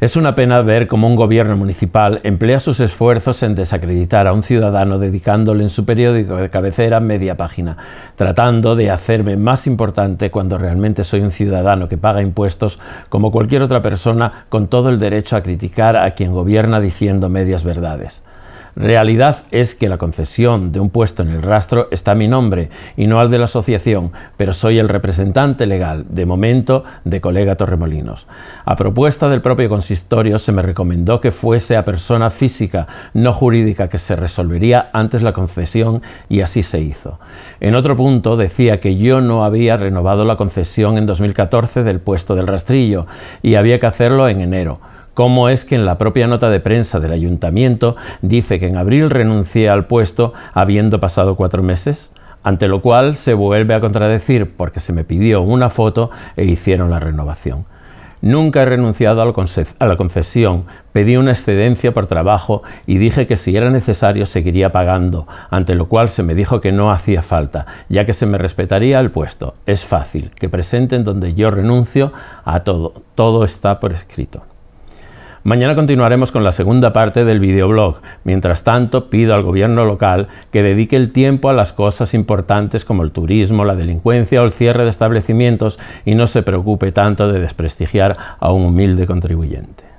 Es una pena ver cómo un gobierno municipal emplea sus esfuerzos en desacreditar a un ciudadano dedicándole en su periódico de cabecera media página, tratando de hacerme más importante cuando realmente soy un ciudadano que paga impuestos como cualquier otra persona con todo el derecho a criticar a quien gobierna diciendo medias verdades. Realidad es que la concesión de un puesto en el rastro está a mi nombre y no al de la asociación, pero soy el representante legal, de momento, de colega Torremolinos. A propuesta del propio consistorio se me recomendó que fuese a persona física, no jurídica, que se resolvería antes la concesión y así se hizo. En otro punto decía que yo no había renovado la concesión en 2014 del puesto del rastrillo y había que hacerlo en enero cómo es que en la propia nota de prensa del ayuntamiento dice que en abril renuncié al puesto habiendo pasado cuatro meses, ante lo cual se vuelve a contradecir porque se me pidió una foto e hicieron la renovación. Nunca he renunciado a la concesión, pedí una excedencia por trabajo y dije que si era necesario seguiría pagando, ante lo cual se me dijo que no hacía falta, ya que se me respetaría el puesto. Es fácil, que presenten donde yo renuncio a todo, todo está por escrito. Mañana continuaremos con la segunda parte del videoblog. Mientras tanto, pido al gobierno local que dedique el tiempo a las cosas importantes como el turismo, la delincuencia o el cierre de establecimientos y no se preocupe tanto de desprestigiar a un humilde contribuyente.